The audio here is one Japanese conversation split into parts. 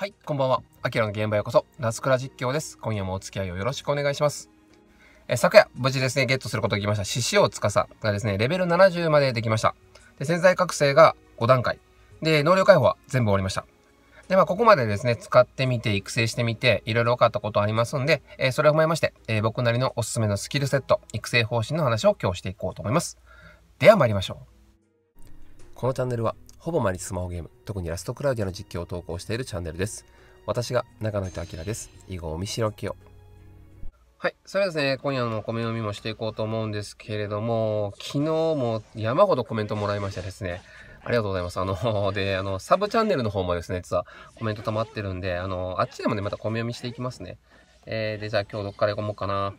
はい、こんばんは。アキラの現場ようこそ、ナスクラ実況です。今夜もお付き合いをよろしくお願いします。え昨夜、無事ですね、ゲットすることができました、獅子王司がですね、レベル70までできました。で、潜在覚醒が5段階。で、能力解放は全部終わりました。で、まあ、ここまでですね、使ってみて、育成してみて、いろいろ分かったことありますんで、えー、それを踏まえまして、えー、僕なりのおすすめのスキルセット、育成方針の話を今日していこうと思います。では参りましょう。このチャンネルはほぼ毎日スマホゲーム、特にラストクラウディアの実況を投稿しているチャンネルです。私が長野人明です。以後、お見知きを。はい。それではですね、今夜の米飲みもしていこうと思うんですけれども、昨日も山ほどコメントもらいましたですね、ありがとうございます。あの、で、あの、サブチャンネルの方もですね、実はコメント溜まってるんで、あの、あっちでもね、また米読みしていきますね。えー、で、じゃあ今日どっから行こうかな。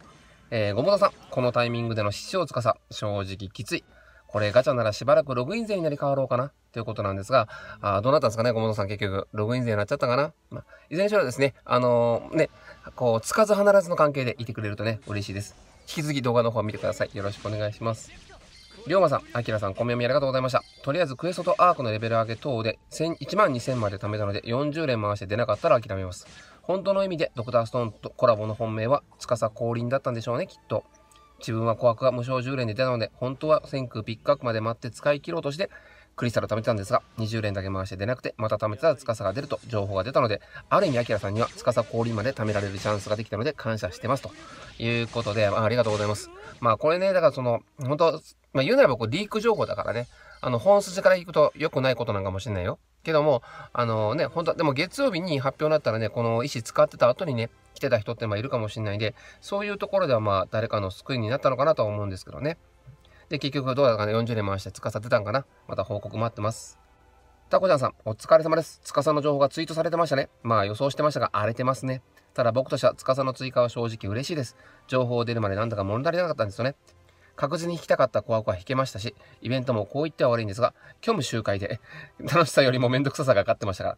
えー、ごもたさん、このタイミングでの視聴司、正直きつい。これガチャならしばらくログイン税になり変わろうかなということなんですが、あどうなったんですかね、小本さん結局。ログイン税になっちゃったかな、まあ、いずれにしろですね、あのー、ね、こう、つかず離らずの関係でいてくれるとね、嬉しいです。引き続き動画の方を見てください。よろしくお願いします。龍馬さん、あきらさん、コメ読みありがとうございました。とりあえずクエストとアークのレベル上げ等で1万2000まで貯めたので40連回して出なかったら諦めます。本当の意味でドクターストーンとコラボの本命は司降臨だったんでしょうね、きっと。自分は琥珀が無償10連で出たので、本当は1000空ピックアップまで待って使い切ろうとして、クリスタル貯めてたんですが、20連だけ回して出なくて、また貯めてたら司が出ると情報が出たので、ある意味、アキラさんには司降臨まで貯められるチャンスができたので感謝してます。ということで、まあ、ありがとうございます。まあ、これね、だからその、本当まあ、言うならばこう、リーク情報だからね、あの、本筋から行くと良くないことなんかもしれないよ。けども、あのね、本当とでも月曜日に発表になったらね、この石使ってた後にね、来てた人ってまあいるかもしれないんで、そういうところではまあ誰かの救いになったのかなとは思うんですけどね。で、結局どうだかね、40年回して司ってたんかな。また報告待ってます。タコちゃんさん、お疲れ様です。司の情報がツイートされてましたね。まあ予想してましたが荒れてますね。ただ僕としては司の追加は正直嬉しいです。情報出るまでなんだか物足りなかったんですよね。確実に弾きたかった怖くは弾けましたし、イベントもこう言っては悪いんですが、虚無集会で、楽しさよりもめんどくささが勝ってましたから。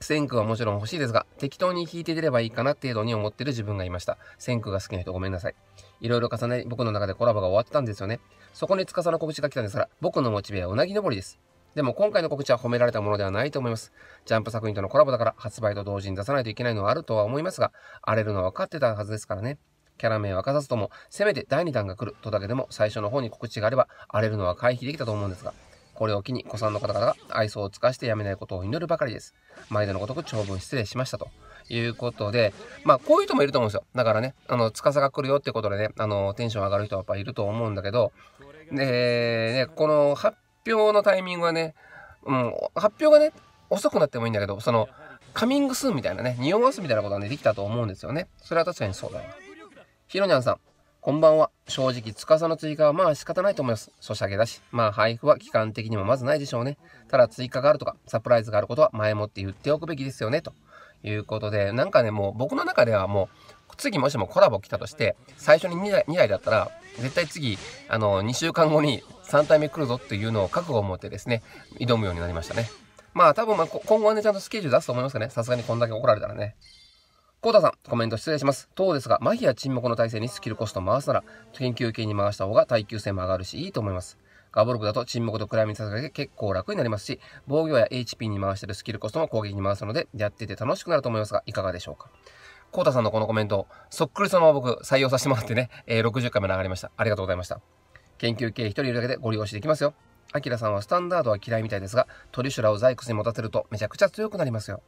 線区はもちろん欲しいですが、適当に弾いて出ればいいかな程度に思ってる自分がいました。線区が好きな人ごめんなさい。いろいろ重ね、僕の中でコラボが終わってたんですよね。そこに司の告知が来たんですから、僕のモチベはうなぎ登りです。でも今回の告知は褒められたものではないと思います。ジャンプ作品とのコラボだから発売と同時に出さないといけないのはあるとは思いますが、荒れるのは分かってたはずですからね。キャラ名はかさずとも、せめて第2弾が来るとだけでも最初の方に告知があれば、荒れるのは回避できたと思うんですが、これを機に、古参の方々が愛想を尽かしてやめないことを祈るばかりです。毎度のごとく長文失礼しましたと。いうことで、まあ、こういう人もいると思うんですよ。だからね、あの、司が来るよってことでね、あの、テンション上がる人はやっぱいると思うんだけど、で、ね、この発表のタイミングはね、うん、発表がね、遅くなってもいいんだけど、その、カミングスーンみたいなね、匂わすみたいなことはね、できたと思うんですよね。それは確かにそうだよ。ひろにゃんさん、こんばんは。正直、司の追加はまあ仕方ないと思います。ソシャゲだし、まあ配布は期間的にもまずないでしょうね。ただ追加があるとか、サプライズがあることは前もって言っておくべきですよね、ということで、なんかね、もう僕の中ではもう、次もしもコラボ来たとして、最初に2台 ,2 台だったら、絶対次、あの、2週間後に3体目来るぞっていうのを覚悟を持ってですね、挑むようになりましたね。まあ多分まあ今後はね、ちゃんとスケジュール出すと思いますかね。さすがにこんだけ怒られたらね。コータさん、コメント失礼します。うですが、麻痺や沈黙の体制にスキルコストを回すなら、研究系に回した方が耐久性も上がるし、いいと思います。ガボルグだと沈黙と暗闇にさせて結構楽になりますし、防御や HP に回してるスキルコストも攻撃に回すので、やってて楽しくなると思いますが、いかがでしょうか。コウタさんのこのコメント、そっくりそのまま僕採用させてもらってね、えー、60回もで上がりました。ありがとうございました。研究系1人いるだけでご利用しできますよ。アキラさんはスタンダードは嫌いみたいですが、トリシュラをザイクスに持たせるとめちゃくちゃ強くなりますよ。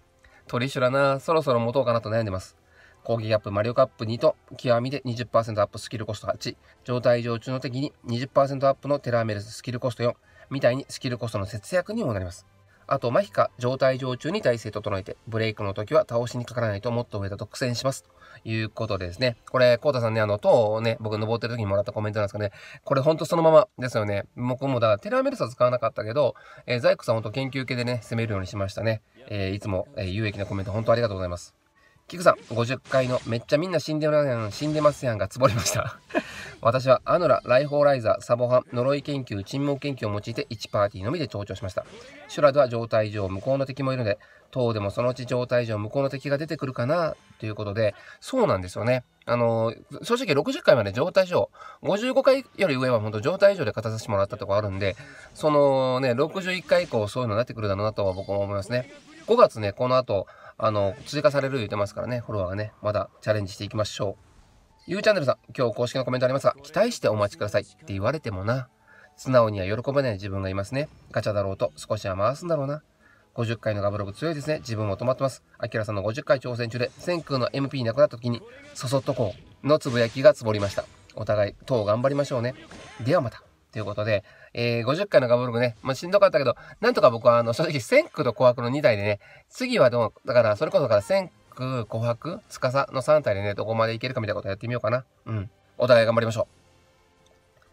取一だな。そろそろ持とうかなと悩んでます。攻撃アップ、マリオカップ2と、極みで20%アップスキルコスト8、状態異常中の敵に20%アップのテラーメルススキルコスト4、みたいにスキルコストの節約にもなります。あと、麻痺か状態上中に体勢整えて、ブレイクの時は倒しにかからないともっと上だと苦戦します。ということでですね。これ、コうタさんね、あの、塔をね、僕登ってる時にもらったコメントなんですかね、これほんとそのままですよね。僕もだから、テラメルサ使わなかったけど、えー、ザイクさんほんと研究系でね、攻めるようにしましたね。えー、いつも、えー、有益なコメントほんとありがとうございます。キクさん、50回のめっちゃみんな死んでるやん、死んでますやんがつぼりました。私はアノラ、ライフォーライザー、サボハン、呪い研究、沈黙研究を用いて1パーティーのみで調場しました。シュラドは状態上、向こうの敵もいるので、塔でもそのうち状態上、向こうの敵が出てくるかな、ということで、そうなんですよね。あのー、正直60回まで状態上、55回より上は本当状態上で勝たさせてもらったとこあるんで、そのね、61回以降そういうのになってくるだろうなとは僕も思いますね。5月ね、この後、あの、追加される言ってますからね、フォロワーがね、まだチャレンジしていきましょう。ゆうチャンネルさん、今日公式のコメントありますが、期待してお待ちくださいって言われてもな。素直には喜ばない自分がいますね。ガチャだろうと少しは回すんだろうな。50回のガブログ強いですね。自分も止まってます。アキラさんの50回挑戦中で、千空の MP なくなった時に、そそっとこうのつぶやきがつぼりました。お互い、とう頑張りましょうね。ではまた。ということで、えー、50回のガブログね、まあ、しんどかったけど、なんとか僕は、あの、正直、千空と紅白の2台でね、次はどう、だから、それこそから千白、琥珀、司の3体でね、どこまでいけるかみたいなことやってみようかな。うん。お互い頑張りましょう。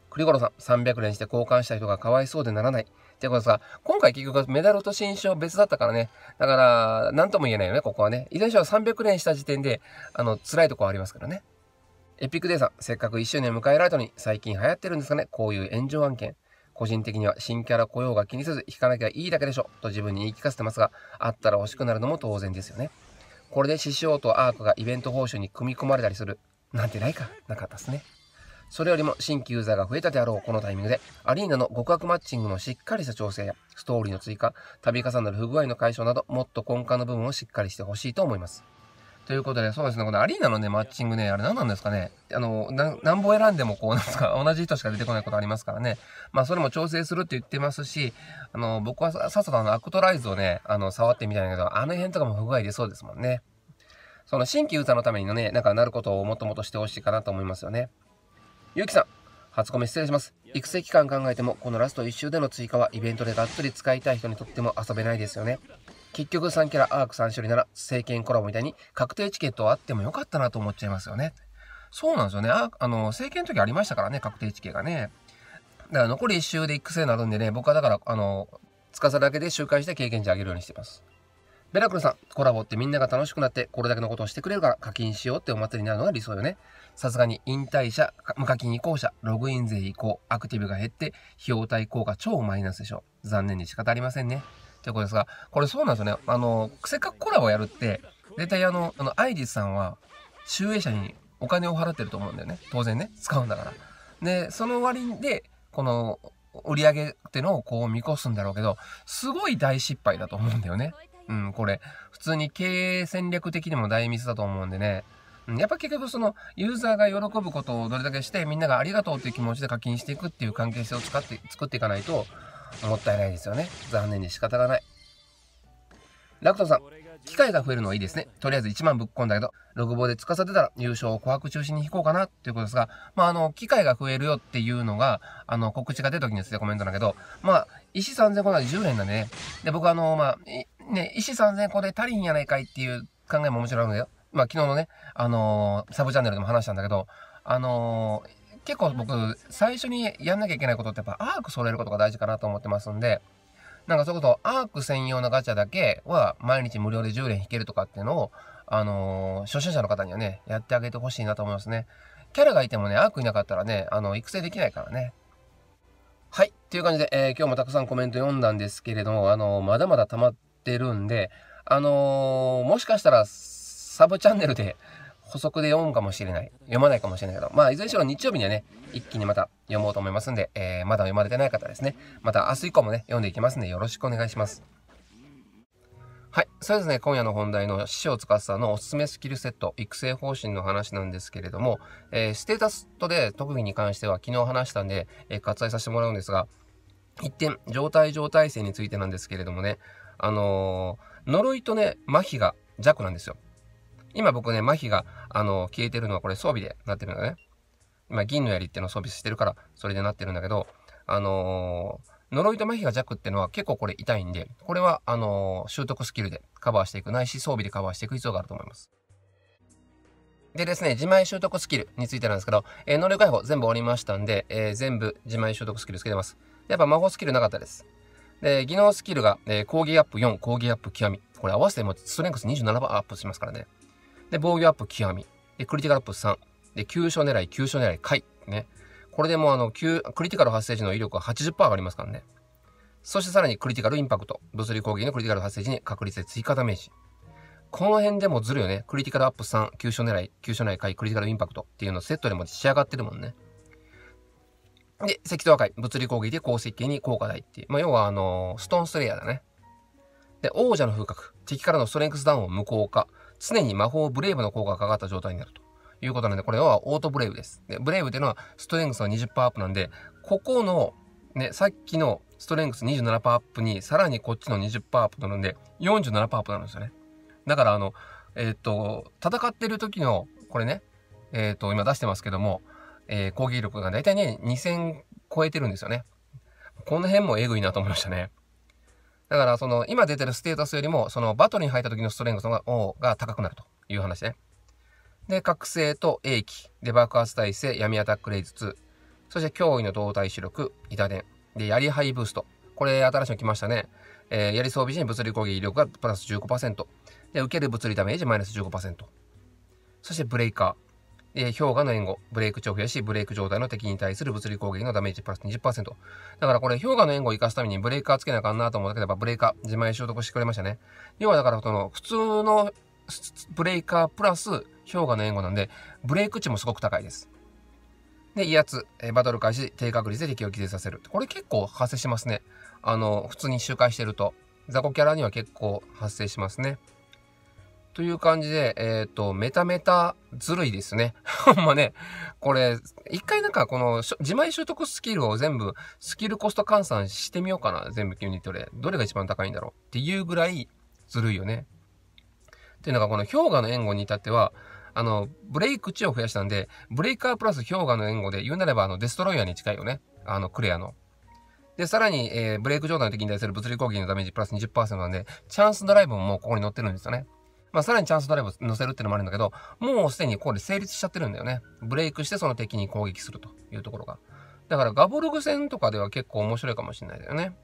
栗五郎さん、300連して交換した人がかわいそうでならない。ってことさ、今回結局メダルと新賞別だったからね。だから、なんとも言えないよね、ここはね。いずれにしろ300連した時点で、あの、辛いとこありますからね。エピックデーさん、せっかく1周年迎えられたのに、最近流行ってるんですかね、こういう炎上案件。個人的には新キャラ雇用が気にせず引かなきゃいいだけでしょと自分に言い聞かせてますが、あったら欲しくなるのも当然ですよね。これで師匠とアークがイベント報酬に組み込まれたりするなんてないか、なかったっすね。それよりも新規ユーザーが増えたであろうこのタイミングで、アリーナの極悪マッチングのしっかりした調整や、ストーリーの追加、度重なる不具合の解消など、もっと根幹の部分をしっかりしてほしいと思います。ということで、そうですね、このアリーナのね、マッチングね、あれ何なんですかね。あの、な、何本選んでもこう、なんですか、同じ人しか出てこないことありますからね。まあ、それも調整するって言ってますし、あの、僕はさっさとあの、アクトライズをね、あの、触ってみたいんだけど、あの辺とかも不具合出そうですもんね。その、新規ユーザーのためにね、なんかなることをもっともっとしてほしいかなと思いますよね。ゆうきさん、初コメ失礼します。育成期間考えても、このラスト1周での追加はイベントでがっつり使いたい人にとっても遊べないですよね。結局3キャラアーク3種類なら聖剣コラボみたいに確定チケットはあってもよかったなと思っちゃいますよね。そうなんですよね。あ、あの、政権の時ありましたからね、確定地形がね。だから残り1周で育成になるんでね、僕はだから、あの、司だけで周回して経験値上げるようにしてます。ベラクルさん、コラボってみんなが楽しくなってこれだけのことをしてくれるから課金しようってお祭りになるのが理想よね。さすがに引退者、無課金移行者、ログイン税移行、アクティブが減って、費用対効果超マイナスでしょう。残念に仕方ありませんね。ということですが、これそうなんですよね。あの、クセカコラボやるって、大体あの、あの、アイリスさんは、集英社にお金を払ってると思うんだよね。当然ね、使うんだから。で、その割で、この、売り上げってのをこう見越すんだろうけど、すごい大失敗だと思うんだよね。うん、これ、普通に経営戦略的にも大ミスだと思うんでね。うん、やっぱ結局その、ユーザーが喜ぶことをどれだけして、みんながありがとうっていう気持ちで課金していくっていう関係性を使って、作っていかないと、もったいないですよね。残念で仕方がない。ラクトさん、機会が増えるのはいいですね。とりあえず1万ぶっ込んだけど、ログボで司てたら優勝を琥珀中心に引こうかなっていうことですが、まあ、あの、機会が増えるよっていうのが、あの、告知が出た時にですね、コメントだけど、まあ、石3000個なら10連なんでね。で、僕あの、まあ、ね、石3000個で足りんやないかいっていう考えももちろんあるんだよ。まあ、昨日のね、あのー、サブチャンネルでも話したんだけど、あのー結構僕、最初にやんなきゃいけないことってやっぱアーク揃えることが大事かなと思ってますんで、なんかそういうこと、アーク専用のガチャだけは毎日無料で10連引けるとかっていうのを、あのー、初心者の方にはね、やってあげてほしいなと思いますね。キャラがいてもね、アークいなかったらね、あの、育成できないからね。はい。という感じで、えー、今日もたくさんコメント読んだんですけれども、あのー、まだまだ溜まってるんで、あのもしかしたら、サブチャンネルで、補足で読むかもしれない。読まないかもしれないけど、まあ、いずれにしろ日曜日にはね、一気にまた読もうと思いますんで、えー、まだ読まれてない方ですね。また明日以降もね、読んでいきますんで、よろしくお願いします。はい。それですね。今夜の本題の師匠司さんのおすすめスキルセット、育成方針の話なんですけれども、えー、ステータスとで特技に関しては昨日話したんで、えー、割愛させてもらうんですが、一点、状態状態性についてなんですけれどもね、あのー、呪いとね、麻痺が弱なんですよ。今僕ね、麻痺が、あの、消えてるのはこれ装備でなってるんだね。今、銀の槍ってのを装備してるから、それでなってるんだけど、あのー、呪いと麻痺が弱ってのは結構これ痛いんで、これは、あのー、習得スキルでカバーしていく、ないし装備でカバーしていく必要があると思います。でですね、自前習得スキルについてなんですけど、えー、能力解放全部わりましたんで、えー、全部自前習得スキルつけてます。やっぱ魔法スキルなかったです。で、技能スキルが、えー、攻撃アップ4、攻撃アップ極み。これ合わせてもストレングス27%アップしますからね。で、防御アップ極み。で、クリティカルアップ3。で、急所狙い、急所狙い、回。ね。これでもうあの、急、クリティカル発生時の威力は80%上がりますからね。そしてさらにクリティカルインパクト。物理攻撃のクリティカル発生時に確率で追加ダメージ。この辺でもずるよね。クリティカルアップ3、急所狙い、急所狙い回、クリティカルインパクトっていうのセットでも仕上がってるもんね。で、赤道破壊、物理攻撃で鉱石に効果大っていう。まあ、要はあのー、ストーンスレイヤーだね。で、王者の風格、敵からのストレングスダウンを無効化。常に魔法ブレイブの効果がかかった状態になるということなんで、これはオートブレイブです。でブレイブっていうのはストレングスの20%アップなんで、ここの、ね、さっきのストレングス27%アップに、さらにこっちの20%アップなので、47%アップなんですよね。だから、あの、えー、っと、戦ってる時の、これね、えー、っと、今出してますけども、えー、攻撃力が大体ね、2000超えてるんですよね。この辺もえぐいなと思いましたね。だから、その、今出てるステータスよりも、その、バトルに入った時のストレングスが、方が高くなるという話ね。で、覚醒と英気。で、爆発耐性、闇アタックレイズ2。そして、脅威の動体視力、痛電。で、槍ハイブースト。これ、新しいの来ましたね。えー、槍装備時に物理攻撃力がプラス15%。で、受ける物理ダメージマイナス15%。そして、ブレイカー。えー、氷河の援護、ブレイク長期やし、ブレイク状態の敵に対する物理攻撃のダメージプラス20%。だからこれ、氷河の援護を生かすためにブレーカーつけなあかんなと思ったけど、ブレーカー、自前習得してくれましたね。要はだから、その、普通のブレーカープラス氷河の援護なんで、ブレイク値もすごく高いです。で、威圧、えー、バトル開始、低確率で敵を気絶させる。これ結構発生しますね。あの、普通に周回してると、雑魚キャラには結構発生しますね。という感じで、えっ、ー、と、メタメタずるいですね。ほんまね、これ、一回なんかこの、自前習得スキルを全部、スキルコスト換算してみようかな。全部ユニットで。どれが一番高いんだろうっていうぐらいずるいよね。っていうのがこの氷河の援護に至っては、あの、ブレイク値を増やしたんで、ブレイカープラス氷河の援護で、言うなればあの、デストロイヤーに近いよね。あの、クレアの。で、さらに、えー、ブレイク状態の時に対する物理攻撃のダメージプラス20%なんで、チャンスドライブももうここに載ってるんですよね。まあ、さらにチャンスドライブ乗せるっていうのもあるんだけど、もうすでにこれ成立しちゃってるんだよね。ブレイクしてその敵に攻撃するというところが。だからガボルグ戦とかでは結構面白いかもしれないだよね。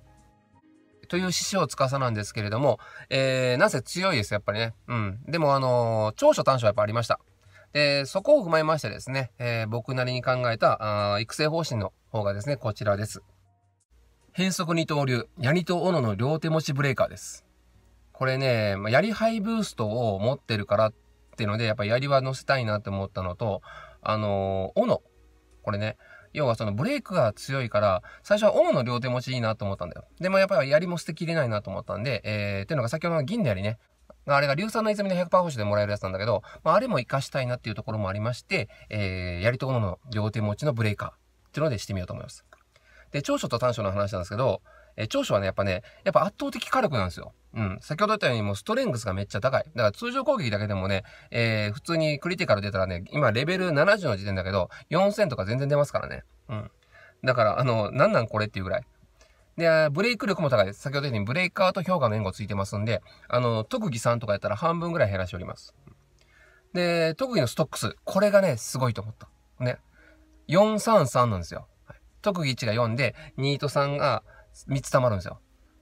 という獅子を司なんですけれども、えー、なぜ強いです、やっぱりね。うん。でも、あのー、長所短所はやっぱありました。で、そこを踏まえましてですね、えー、僕なりに考えた、あ育成方針の方がですね、こちらです。変則二刀流、ヤニと斧の両手持ちブレーカーです。これね、まやりハイブーストを持ってるからっていうので、やっぱやりは乗せたいなって思ったのと、あのー、斧。これね、要はそのブレークが強いから、最初は斧の両手持ちいいなと思ったんだよ。でもやっぱり槍も捨てきれないなと思ったんで、えー、っていうのが先ほどの銀の槍ね。あれが硫酸の泉の100%保証でもらえるやつなんだけど、まあ、あれも活かしたいなっていうところもありまして、えー、槍と斧の両手持ちのブレーカーっていうのでしてみようと思います。で、長所と短所の話なんですけど、え長所はね、やっぱね、やっぱ圧倒的火力なんですよ。うん。先ほど言ったようにもうストレングスがめっちゃ高い。だから通常攻撃だけでもね、えー、普通にクリティカル出たらね、今レベル70の時点だけど、4000とか全然出ますからね。うん。だから、あの、なんなんこれっていうぐらい。で、ブレイク力も高いです。先ほど言ったようにブレイカーと評価の援護ついてますんで、あの、特技3とかやったら半分ぐらい減らしております。で、特技のストックス。これがね、すごいと思った。ね。433なんですよ。特技1が4で、2と3が、3つ溜まるんですよ。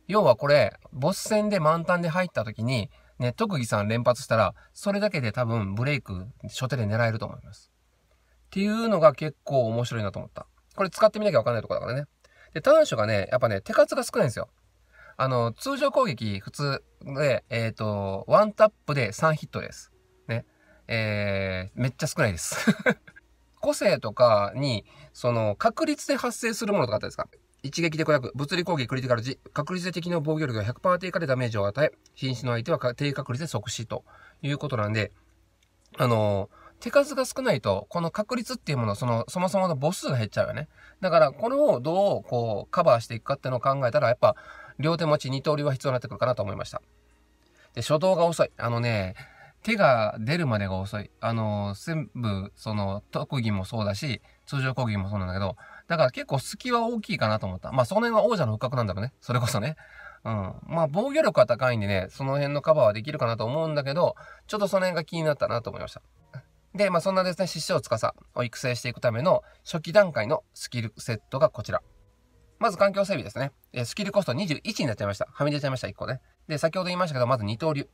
要はこれ、ボス戦で満タンで入った時に、ね、特技さん連発したら、それだけで多分ブレイク、初手で狙えると思います。っていうのが結構面白いなと思った。これ使ってみなきゃわかんないとこだからね。で、短所がね、やっぱね、手数が少ないんですよ。あの、通常攻撃、普通で、えっ、ー、と、ワンタップで3ヒットです。ね。えー、めっちゃ少ないです。個性とかに、その、確率で発生するものとかあったですか一撃でこな物理攻撃クリティカル時、確率で敵の防御力が100%低下でダメージを与え、瀕死の相手は低確率で即死ということなんで、あの手数が少ないと、この確率っていうもの、その、そもそもの母数が減っちゃうよね。だから、これをどう、こう、カバーしていくかっていうのを考えたら、やっぱ、両手持ち二刀流は必要になってくるかなと思いました。で、初動が遅い。あのね、手が出るまでが遅い。あの、全部、その、特技もそうだし、通常攻撃もそうなんだけど、だから結構隙は大きいかなと思った。まあ、その辺は王者の復活なんだろうね。それこそね。うん。まあ、防御力は高いんでね、その辺のカバーはできるかなと思うんだけど、ちょっとその辺が気になったなと思いました。で、まあ、そんなですね、師匠司を育成していくための初期段階のスキルセットがこちら。まず環境整備ですね。スキルコスト21になっちゃいました。はみ出ちゃいました、1個ね。で、先ほど言いましたけど、まず二刀流。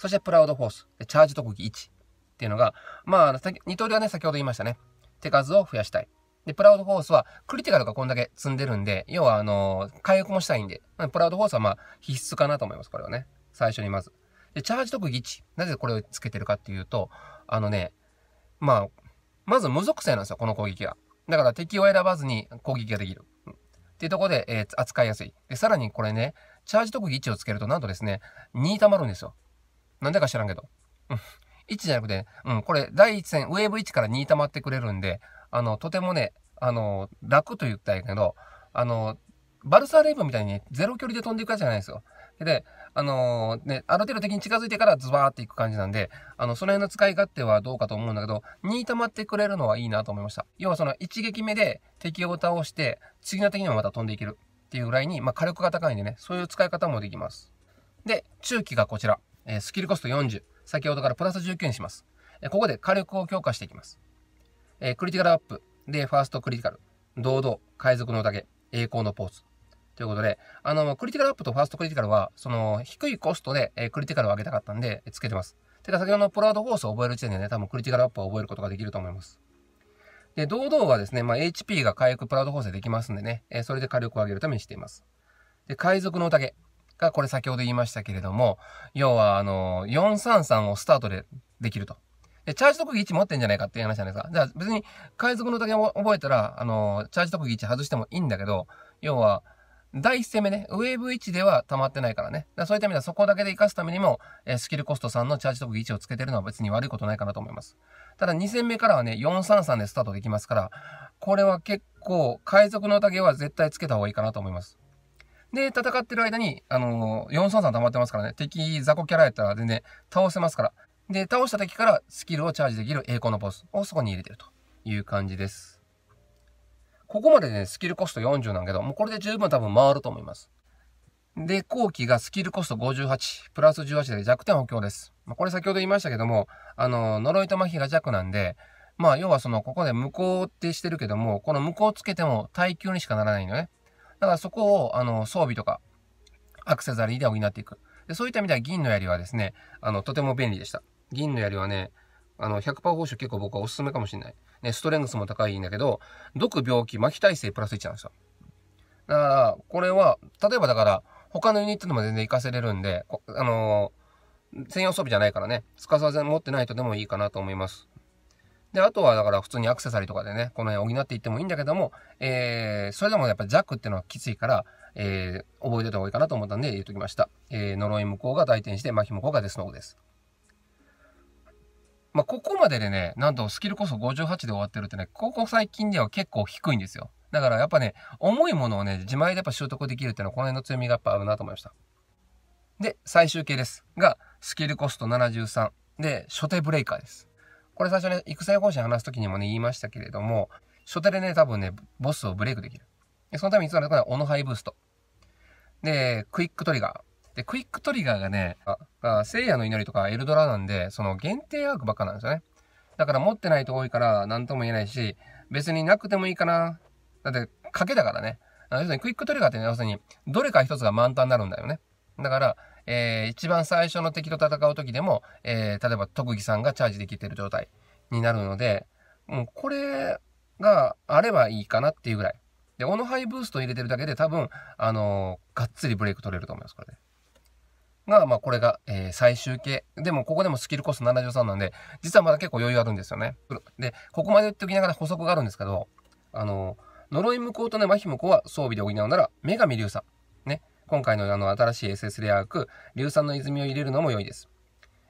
そしてプラウドフォース、チャージ特技1っていうのが、まあ、二刀流はね、先ほど言いましたね。手数を増やしたい。で、プラウドフォースは、クリティカルがこんだけ積んでるんで、要は、あのー、回復もしたいんで、プラウドフォースはまあ、必須かなと思います、これはね。最初にまず。で、チャージ特技1。なぜこれをつけてるかっていうと、あのね、まあ、まず無属性なんですよ、この攻撃が。だから敵を選ばずに攻撃ができる。っていうとこで、えー、扱いやすい。で、さらにこれね、チャージ特技1をつけると、なんとですね、2溜まるんですよ。なんでか知らんけど。うん。1じゃなくて、うん、これ、第1戦、ウェーブ1から2溜まってくれるんで、あの、とてもね、あの、楽と言ったらいいけど、あの、バルサーレイブみたいに、ね、ゼロ距離で飛んでいくやつじゃないんですよ。で、あのー、ね、ある程度的に近づいてからズバーっていく感じなんで、あの、その辺の使い勝手はどうかと思うんだけど、2溜まってくれるのはいいなと思いました。要はその一撃目で敵を倒して、次の敵にもまた飛んでいけるっていうぐらいに、まあ、火力が高いんでね、そういう使い方もできます。で、中期がこちら。えスキルコスト40。先ほどからプラス19にします。えここで火力を強化していきます。えクリティカルアップ。で、ファーストクリティカル。堂々、海賊の宴。栄光のポーズ。ということで、あの、クリティカルアップとファーストクリティカルは、その、低いコストで、えクリティカルを上げたかったんで、つけてます。てか、先ほどのプラウドフォースを覚える時点でね、多分クリティカルアップを覚えることができると思います。で、堂々はですね、まあ、HP が回復プラウド補正できますんでね、えー、それで火力を上げるためにしています。で、海賊の宴。が、これ先ほど言いましたけれども、要は、あの、433をスタートでできると。で、チャージ特技1持ってんじゃないかっていう話じゃないですか。じゃあ別に、海賊の竹を覚えたら、あの、チャージ特技1外してもいいんだけど、要は、第1戦目ね、ウェーブ1では溜まってないからね。だそういった意味ではそこだけで活かすためにも、えー、スキルコスト3のチャージ特技1をつけてるのは別に悪いことないかなと思います。ただ2戦目からはね、433でスタートできますから、これは結構、海賊の宴は絶対つけた方がいいかなと思います。で、戦ってる間に、あのー、433溜まってますからね、敵雑魚キャラやったら全然倒せますから。で、倒した敵からスキルをチャージできる栄光のボスをそこに入れてるという感じです。ここまでね、スキルコスト40なんけど、もうこれで十分多分回ると思います。で、後期がスキルコスト58、プラス18で弱点補強です。まあ、これ先ほど言いましたけども、あの呪いと麻痺が弱なんで、まあ、要はその、ここで無効ってしてるけども、この無効つけても耐久にしかならないのね。だからそこを、あの、装備とか、アクセサリーで補っていく。でそういった意味では銀の槍はですね、あの、とても便利でした。銀の槍はね、あの、100%報酬結構僕はおすすめかもしれない。ね、ストレングスも高いんだけど、毒、病気、麻痺耐性プラス1なんですよ。だから、これは、例えばだから、他のユニットでも全然活かせれるんで、あのー、専用装備じゃないからね、使わず持ってないとでもいいかなと思います。で、あとはだから普通にアクセサリーとかでね、この辺補っていってもいいんだけども、えー、それでもやっぱジャックっていうのはきついから、えー、覚えてた方がいいかなと思ったんで言っときました。えー、呪い向こうが大転して、巻き向こうがデスノーです。まあ、ここまででね、なんとスキルこそ58で終わってるってね、ここ最近では結構低いんですよ。だからやっぱね、重いものをね、自前でやっぱ習得できるっていうのはこの辺の強みがやっぱあるなと思いました。で、最終形です。が、スキルコスト73。で、初手ブレイカーです。これ最初ね、育成方針話す時にもね、言いましたけれども、初手でね、多分ね、ボスをブレイクできる。で、そのためにいつもなこのオノハイブースト。で、クイックトリガー。で、クイックトリガーがね、あ聖夜の祈りとかエルドラなんで、その限定ワークばっかなんですよね。だから持ってないと多いから、何とも言えないし、別になくてもいいかな。だって、賭けだからね。要するにクイックトリガーってね、要するに、どれか一つが満タンになるんだよね。だから、えー、一番最初の敵と戦う時でも、えー、例えば特技さんがチャージできてる状態になるので、もうこれがあればいいかなっていうぐらい。で、オノハイブースト入れてるだけで多分、あのー、がっつりブレイク取れると思います、これで。が、まあ、これが、えー、最終形。でも、ここでもスキルコスト73なんで、実はまだ結構余裕あるんですよね。で、ここまで言っておきながら補足があるんですけど、あのー、呪い無効とね、麻痺こうは装備で補うなら、女神竜さん。ね、今回のあの新しい SS レアアーク、硫酸の泉を入れるのも良いです。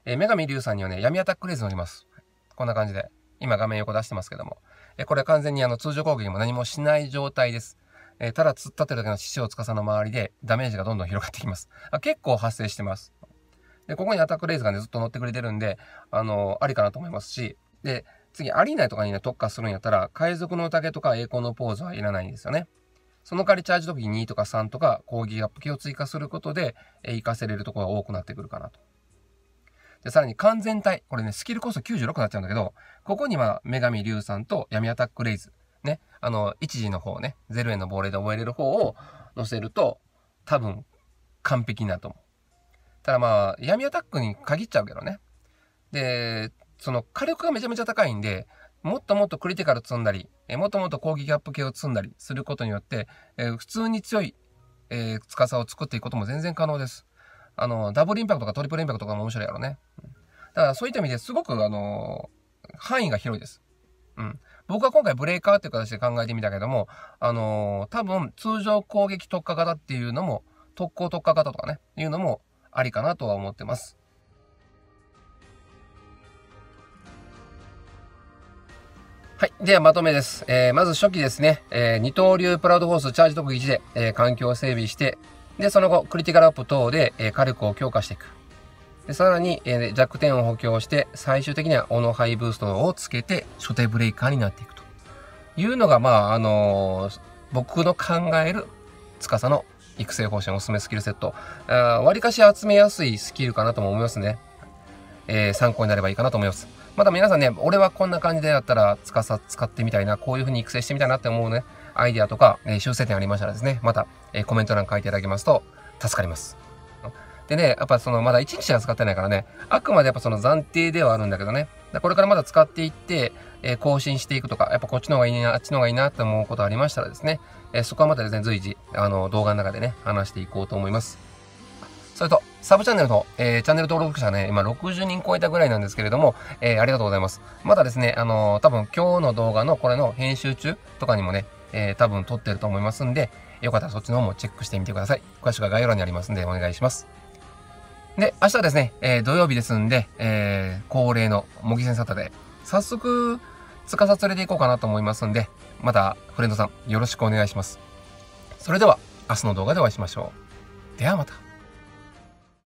えー、女神硫酸にはね、闇アタックレーズ乗ります。こんな感じで。今画面横出してますけども。えー、これ完全にあの通常攻撃も何もしない状態です。えただ突っ立ってるだけの獅子を司の周りでダメージがどんどん広がってきます。あ結構発生してます。で、ここにアタックレーズがね、ずっと乗ってくれてるんで、あのー、ありかなと思いますし、で、次、アリーナとかにね、特化するんやったら、海賊の宴とか栄光のポーズはいらないんですよね。その代わりチャージ時に2とか3とか講義アップ系を追加することで、えー、活かせれるところが多くなってくるかなと。で、さらに完全体。これね、スキルコスト96になっちゃうんだけど、ここには女神竜さんと闇アタックレイズ。ね。あの、一時の方ね、0円の亡霊で覚えれる方を載せると、多分、完璧なと思う。ただまあ、闇アタックに限っちゃうけどね。で、その火力がめちゃめちゃ高いんで、もっともっとクリティカル積んだり、えもっともっと攻撃アップ系を積んだりすることによって、えー、普通に強い、えー、司を作っていくことも全然可能です。あの、ダブルインパクトとかトリプルインパクトとかも面白いやろね。だからそういった意味ですごく、あのー、範囲が広いです。うん。僕は今回ブレーカーっていう形で考えてみたけども、あのー、多分通常攻撃特化型っていうのも、特攻特化型とかね、いうのもありかなとは思ってます。はい。では、まとめです。えー、まず初期ですね、えー、二刀流プラウドフォースチャージ特技1で、えー、環境を整備して、で、その後、クリティカルアップ等で、えー、火力を強化していく。で、さらに、えー、弱点を補強して、最終的には、オノハイブーストをつけて、初手ブレイカーになっていくと。いうのが、まあ、あのー、僕の考える、司の育成方針おすすめスキルセット。わりかし集めやすいスキルかなとも思いますね。えー、参考になればいいかなと思います。まだ皆さんね、俺はこんな感じでやったら使さ、使ってみたいな、こういう風に育成してみたいなって思うね、アイディアとか、えー、修正点ありましたらですね、また、えー、コメント欄書いていただけますと助かります。でね、やっぱそのまだ1日しか使ってないからね、あくまでやっぱその暫定ではあるんだけどね、これからまだ使っていって、えー、更新していくとか、やっぱこっちの方がいいな、あっちの方がいいなって思うことありましたらですね、えー、そこはまたですね、随時、あの、動画の中でね、話していこうと思います。それと、サブチャンネルの、えー、チャンネル登録者ね、今60人超えたぐらいなんですけれども、えー、ありがとうございます。またですね、あのー、多分今日の動画のこれの編集中とかにもね、えー、多分撮ってると思いますんで、よかったらそっちの方もチェックしてみてください。詳しくは概要欄にありますんで、お願いします。で、明日ですね、えー、土曜日ですんで、えー、恒例の模擬戦サタで、早速、司連れていこうかなと思いますんで、また、フレンドさん、よろしくお願いします。それでは、明日の動画でお会いしましょう。ではまた。